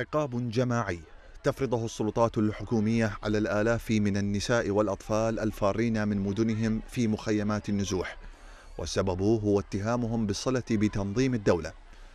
عقاب جماعي تفرضه السلطات الحكومية على الآلاف من النساء والأطفال الفارين من مدنهم في مخيمات النزوح والسبب هو اتهامهم بالصلة بتنظيم الدولة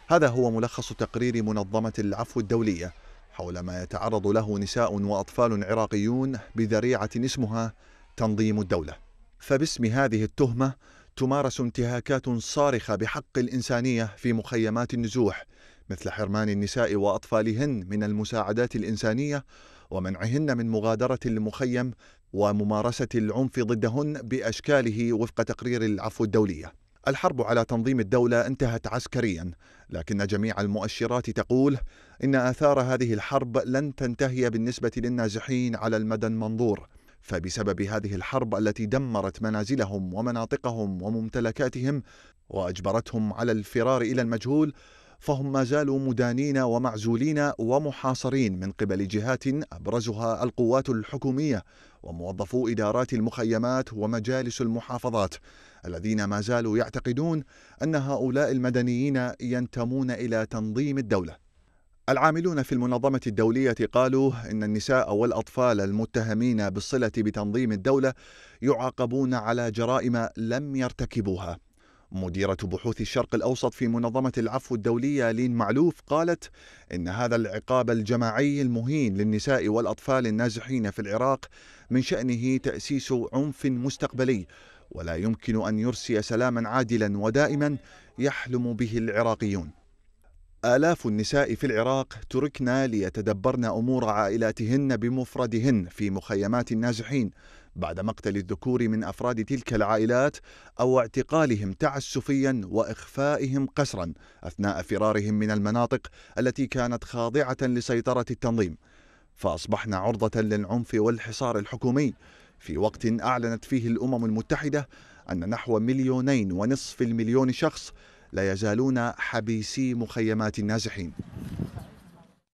هذا هو ملخص تقرير منظمة العفو الدولية حول ما يتعرض له نساء وأطفال عراقيون بذريعة اسمها تنظيم الدولة فباسم هذه التهمة تمارس انتهاكات صارخة بحق الإنسانية في مخيمات النزوح مثل حرمان النساء واطفالهن من المساعدات الانسانيه ومنعهن من مغادره المخيم وممارسه العنف ضدهن باشكاله وفق تقرير العفو الدوليه. الحرب على تنظيم الدوله انتهت عسكريا، لكن جميع المؤشرات تقول ان اثار هذه الحرب لن تنتهي بالنسبه للنازحين على المدى المنظور. فبسبب هذه الحرب التي دمرت منازلهم ومناطقهم وممتلكاتهم واجبرتهم على الفرار الى المجهول فهم ما زالوا مدانين ومعزولين ومحاصرين من قبل جهات أبرزها القوات الحكومية وموظفو إدارات المخيمات ومجالس المحافظات الذين ما زالوا يعتقدون أن هؤلاء المدنيين ينتمون إلى تنظيم الدولة العاملون في المنظمة الدولية قالوا إن النساء والأطفال المتهمين بالصلة بتنظيم الدولة يعاقبون على جرائم لم يرتكبوها مديرة بحوث الشرق الأوسط في منظمة العفو الدولية لين معلوف قالت إن هذا العقاب الجماعي المهين للنساء والأطفال النازحين في العراق من شأنه تأسيس عنف مستقبلي ولا يمكن أن يرسي سلاما عادلا ودائما يحلم به العراقيون آلاف النساء في العراق تركن ليتدبرن أمور عائلاتهن بمفردهن في مخيمات النازحين بعد مقتل الذكور من أفراد تلك العائلات أو اعتقالهم تعسفيا وإخفائهم قسرا أثناء فرارهم من المناطق التي كانت خاضعة لسيطرة التنظيم فأصبحن عرضة للعنف والحصار الحكومي في وقت أعلنت فيه الأمم المتحدة أن نحو مليونين ونصف المليون شخص لا يزالون حبيسي مخيمات النازحين